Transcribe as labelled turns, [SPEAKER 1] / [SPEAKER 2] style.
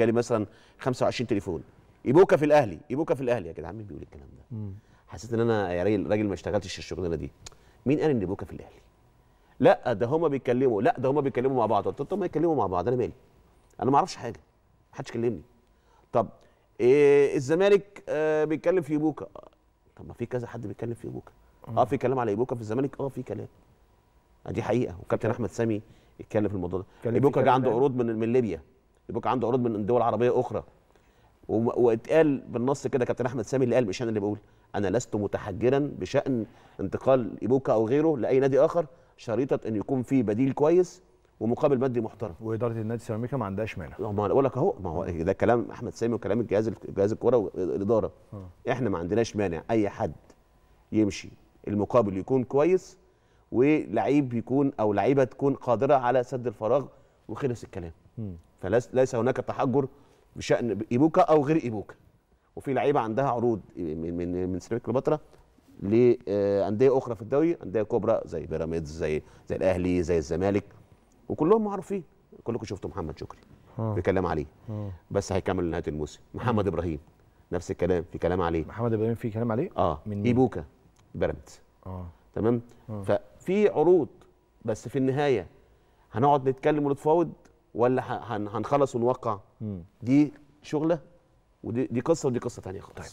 [SPEAKER 1] جالي مثلا 25 تليفون يبوكا في الاهلي يبوكا في الاهلي يا جدعان مين بيقول الكلام ده حسيت ان انا يا راجل راجل ما اشتغلتش الشغلانه دي مين قال ان يبوكا في الاهلي لا ده هما بيتكلموا لا ده هما بيتكلموا مع بعض قلت طب ما يتكلموا مع بعض انا مالي انا ما اعرفش حاجه ما حدش كلمني طب إيه الزمالك آه بيتكلم في يبوكا طب ما في كذا حد بيتكلم في يبوكا اه في كلام على يبوكا في الزمالك اه في كلام آه، دي حقيقه وكابتن احمد سامي اتكلم في الموضوع ده يبوكا جه عنده عروض من من ليبيا يبقى عنده عروض من دول عربيه اخرى واتقال بالنص كده كابتن احمد سامي اللي قال مش انا اللي بقول انا لست متحجرا بشان انتقال ايبوكا او غيره لاي نادي اخر شريطه ان يكون في بديل كويس ومقابل مادي محترم واداره النادي سيراميكا ما عندهاش مانع ما انا بقول لك اهو ما هو إيه، ده كلام احمد سامي وكلام الجهاز الجهاز الكوره والاداره آه. احنا ما عندناش مانع اي حد يمشي المقابل يكون كويس ولعيب يكون او لعيبه تكون قادره على سد الفراغ وخلص الكلام فليس هناك تحجر بشان ايبوكا او غير ايبوكا وفي لعيبه عندها عروض من من من سيراميكا كليوباترا لانديه اخرى في الدوري انديه كبرى زي بيراميدز زي زي الاهلي زي الزمالك وكلهم معروفين كلكم شفتوا محمد شكري في آه. كلام عليه آه. بس هيكمل نهايه الموسم محمد ابراهيم نفس الكلام في كلام عليه محمد ابراهيم في كلام عليه اه من ايبوكا بيراميدز اه تمام آه. ففي عروض بس في النهايه هنقعد نتكلم ونتفاوض ولا هنخلص ونوقع دي شغله ودي دي قصه ودي قصه ثانيه خالص طيب.